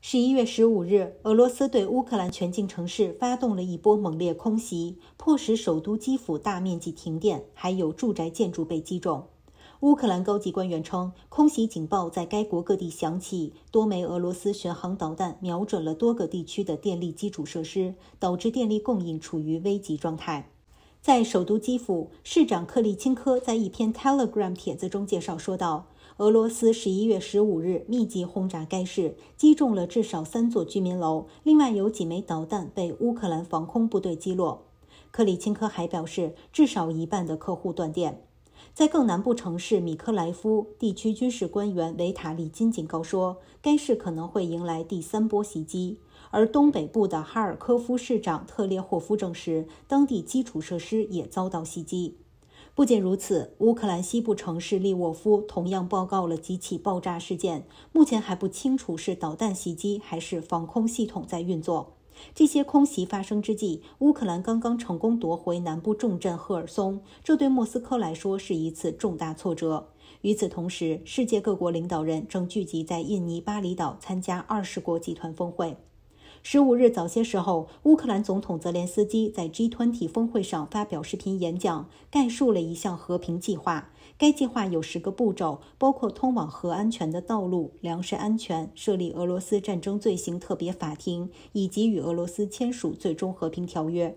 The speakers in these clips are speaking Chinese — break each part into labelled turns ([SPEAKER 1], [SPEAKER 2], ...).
[SPEAKER 1] 十一月十五日，俄罗斯对乌克兰全境城市发动了一波猛烈空袭，迫使首都基辅大面积停电，还有住宅建筑被击中。乌克兰高级官员称，空袭警报在该国各地响起，多枚俄罗斯巡航导弹瞄准了多个地区的电力基础设施，导致电力供应处于危急状态。在首都基辅，市长克里钦科在一篇 Telegram 帖子中介绍说道：“俄罗斯十一月十五日密集轰炸该市，击中了至少三座居民楼，另外有几枚导弹被乌克兰防空部队击落。”克里钦科还表示，至少一半的客户断电。在更南部城市米科莱夫，地区军事官员维塔利金警告说，该市可能会迎来第三波袭击。而东北部的哈尔科夫市长特列霍夫证实，当地基础设施也遭到袭击。不仅如此，乌克兰西部城市利沃夫同样报告了几起爆炸事件，目前还不清楚是导弹袭击还是防空系统在运作。这些空袭发生之际，乌克兰刚刚成功夺回南部重镇赫尔松，这对莫斯科来说是一次重大挫折。与此同时，世界各国领导人正聚集在印尼巴厘岛参加二十国集团峰会。十五日早些时候，乌克兰总统泽连斯基在 G 2体峰会上发表视频演讲，概述了一项和平计划。该计划有十个步骤，包括通往核安全的道路、粮食安全、设立俄罗斯战争罪行特别法庭，以及与俄罗斯签署最终和平条约。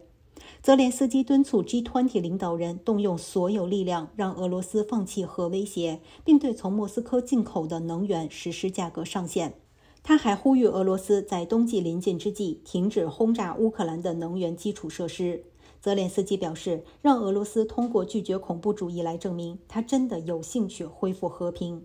[SPEAKER 1] 泽连斯基敦促 G 2体领导人动用所有力量，让俄罗斯放弃核威胁，并对从莫斯科进口的能源实施价格上限。他还呼吁俄罗斯在冬季临近之际停止轰炸乌克兰的能源基础设施。泽连斯基表示，让俄罗斯通过拒绝恐怖主义来证明他真的有兴趣恢复和平。